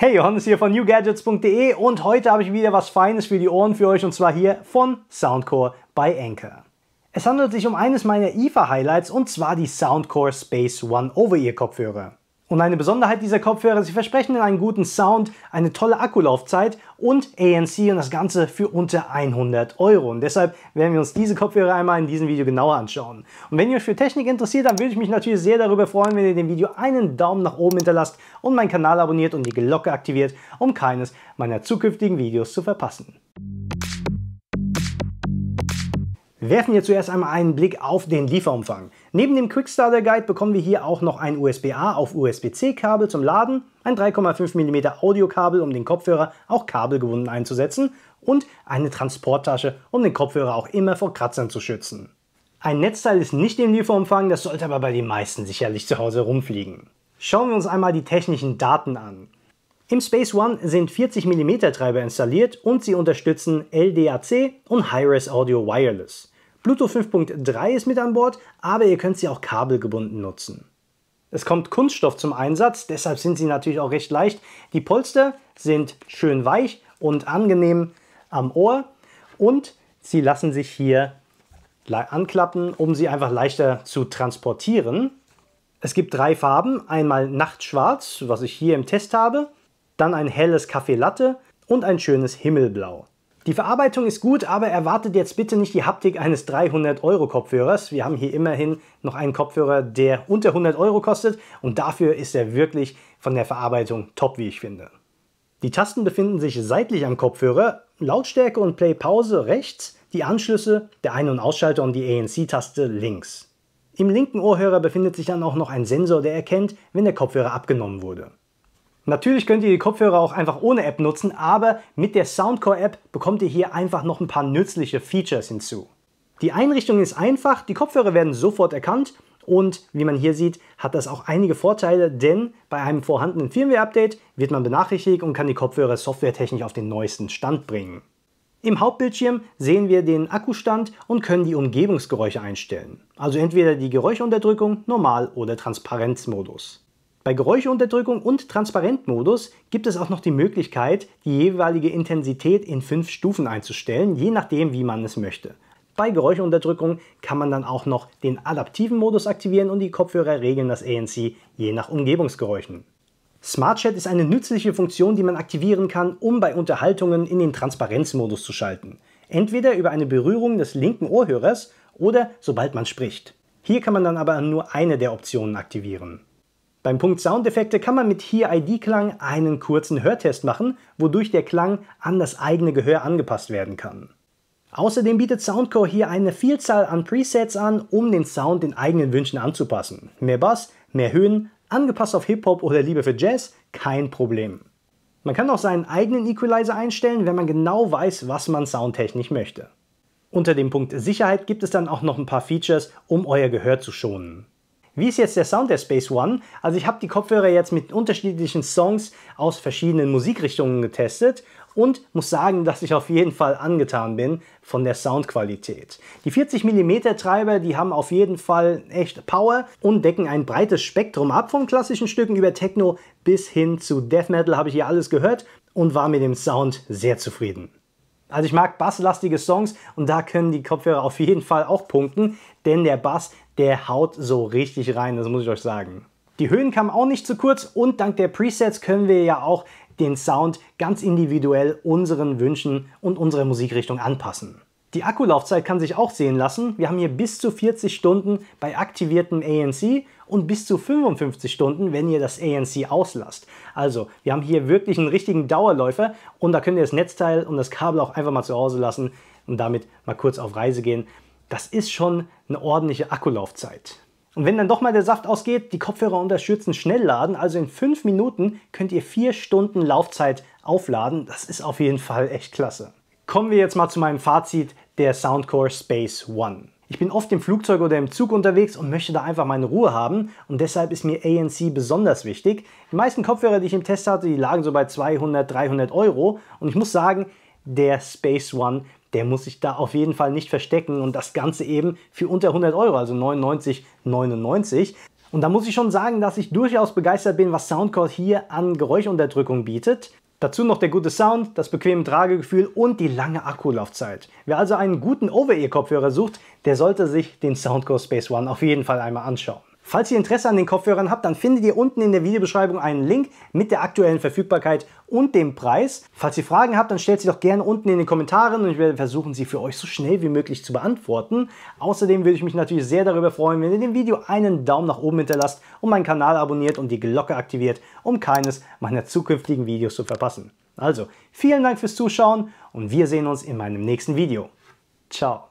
Hey, Johannes hier von newgadgets.de und heute habe ich wieder was Feines für die Ohren für euch und zwar hier von Soundcore bei Anchor. Es handelt sich um eines meiner IFA-Highlights und zwar die Soundcore Space One Over-Ear-Kopfhörer. Und eine Besonderheit dieser Kopfhörer, sie versprechen einen guten Sound, eine tolle Akkulaufzeit und ANC und das Ganze für unter 100 Euro. Und deshalb werden wir uns diese Kopfhörer einmal in diesem Video genauer anschauen. Und wenn ihr euch für Technik interessiert, dann würde ich mich natürlich sehr darüber freuen, wenn ihr dem Video einen Daumen nach oben hinterlasst und meinen Kanal abonniert und die Glocke aktiviert, um keines meiner zukünftigen Videos zu verpassen. Werfen wir zuerst einmal einen Blick auf den Lieferumfang. Neben dem Quickstarter Guide bekommen wir hier auch noch ein USB-A auf USB-C-Kabel zum Laden, ein 3,5 mm Audiokabel, um den Kopfhörer auch kabelgebunden einzusetzen und eine Transporttasche, um den Kopfhörer auch immer vor Kratzern zu schützen. Ein Netzteil ist nicht im Lieferumfang, das sollte aber bei den meisten sicherlich zu Hause rumfliegen. Schauen wir uns einmal die technischen Daten an. Im Space One sind 40 mm Treiber installiert und sie unterstützen LDAC und Hi-Res Audio Wireless. Bluetooth 5.3 ist mit an Bord, aber ihr könnt sie auch kabelgebunden nutzen. Es kommt Kunststoff zum Einsatz, deshalb sind sie natürlich auch recht leicht. Die Polster sind schön weich und angenehm am Ohr und sie lassen sich hier anklappen, um sie einfach leichter zu transportieren. Es gibt drei Farben, einmal Nachtschwarz, was ich hier im Test habe, dann ein helles Kaffee Latte und ein schönes Himmelblau. Die Verarbeitung ist gut, aber erwartet jetzt bitte nicht die Haptik eines 300-Euro-Kopfhörers. Wir haben hier immerhin noch einen Kopfhörer, der unter 100 Euro kostet und dafür ist er wirklich von der Verarbeitung top, wie ich finde. Die Tasten befinden sich seitlich am Kopfhörer, Lautstärke und Play-Pause rechts, die Anschlüsse, der Ein- und Ausschalter und die ANC-Taste links. Im linken Ohrhörer befindet sich dann auch noch ein Sensor, der erkennt, wenn der Kopfhörer abgenommen wurde. Natürlich könnt ihr die Kopfhörer auch einfach ohne App nutzen, aber mit der Soundcore App bekommt ihr hier einfach noch ein paar nützliche Features hinzu. Die Einrichtung ist einfach, die Kopfhörer werden sofort erkannt und wie man hier sieht, hat das auch einige Vorteile, denn bei einem vorhandenen Firmware-Update wird man benachrichtigt und kann die Kopfhörer softwaretechnisch auf den neuesten Stand bringen. Im Hauptbildschirm sehen wir den Akkustand und können die Umgebungsgeräusche einstellen. Also entweder die Geräuschunterdrückung, Normal- oder Transparenzmodus. Bei Geräuschunterdrückung und Transparentmodus gibt es auch noch die Möglichkeit, die jeweilige Intensität in fünf Stufen einzustellen, je nachdem, wie man es möchte. Bei Geräuschunterdrückung kann man dann auch noch den adaptiven Modus aktivieren und die Kopfhörer regeln das ANC je nach Umgebungsgeräuschen. Smart Chat ist eine nützliche Funktion, die man aktivieren kann, um bei Unterhaltungen in den Transparenzmodus zu schalten. Entweder über eine Berührung des linken Ohrhörers oder sobald man spricht. Hier kann man dann aber nur eine der Optionen aktivieren. Beim Punkt Soundeffekte kann man mit Here ID Klang einen kurzen Hörtest machen, wodurch der Klang an das eigene Gehör angepasst werden kann. Außerdem bietet Soundcore hier eine Vielzahl an Presets an, um den Sound den eigenen Wünschen anzupassen. Mehr Bass, mehr Höhen, angepasst auf Hip-Hop oder Liebe für Jazz, kein Problem. Man kann auch seinen eigenen Equalizer einstellen, wenn man genau weiß, was man soundtechnisch möchte. Unter dem Punkt Sicherheit gibt es dann auch noch ein paar Features, um euer Gehör zu schonen. Wie ist jetzt der Sound der Space One? Also ich habe die Kopfhörer jetzt mit unterschiedlichen Songs aus verschiedenen Musikrichtungen getestet und muss sagen, dass ich auf jeden Fall angetan bin von der Soundqualität. Die 40 mm Treiber, die haben auf jeden Fall echt Power und decken ein breites Spektrum ab, von klassischen Stücken über Techno bis hin zu Death Metal habe ich hier alles gehört und war mit dem Sound sehr zufrieden. Also ich mag basslastige Songs und da können die Kopfhörer auf jeden Fall auch punkten, denn der Bass, der haut so richtig rein, das muss ich euch sagen. Die Höhen kamen auch nicht zu kurz und dank der Presets können wir ja auch den Sound ganz individuell unseren Wünschen und unserer Musikrichtung anpassen. Die Akkulaufzeit kann sich auch sehen lassen. Wir haben hier bis zu 40 Stunden bei aktiviertem ANC und bis zu 55 Stunden, wenn ihr das ANC auslasst. Also, wir haben hier wirklich einen richtigen Dauerläufer und da könnt ihr das Netzteil und das Kabel auch einfach mal zu Hause lassen und damit mal kurz auf Reise gehen. Das ist schon eine ordentliche Akkulaufzeit. Und wenn dann doch mal der Saft ausgeht, die Kopfhörer unterstützen Schnellladen, also in 5 Minuten könnt ihr 4 Stunden Laufzeit aufladen. Das ist auf jeden Fall echt klasse. Kommen wir jetzt mal zu meinem Fazit der Soundcore Space One. Ich bin oft im Flugzeug oder im Zug unterwegs und möchte da einfach meine Ruhe haben und deshalb ist mir ANC besonders wichtig. Die meisten Kopfhörer, die ich im Test hatte, die lagen so bei 200, 300 Euro und ich muss sagen, der Space One, der muss sich da auf jeden Fall nicht verstecken und das Ganze eben für unter 100 Euro, also 99,99. Und da muss ich schon sagen, dass ich durchaus begeistert bin, was Soundcore hier an Geräuschunterdrückung bietet. Dazu noch der gute Sound, das bequeme Tragegefühl und die lange Akkulaufzeit. Wer also einen guten Over-Ear-Kopfhörer sucht, der sollte sich den Soundcore Space One auf jeden Fall einmal anschauen. Falls ihr Interesse an den Kopfhörern habt, dann findet ihr unten in der Videobeschreibung einen Link mit der aktuellen Verfügbarkeit und dem Preis. Falls ihr Fragen habt, dann stellt sie doch gerne unten in den Kommentaren und ich werde versuchen, sie für euch so schnell wie möglich zu beantworten. Außerdem würde ich mich natürlich sehr darüber freuen, wenn ihr dem Video einen Daumen nach oben hinterlasst und meinen Kanal abonniert und die Glocke aktiviert, um keines meiner zukünftigen Videos zu verpassen. Also, vielen Dank fürs Zuschauen und wir sehen uns in meinem nächsten Video. Ciao.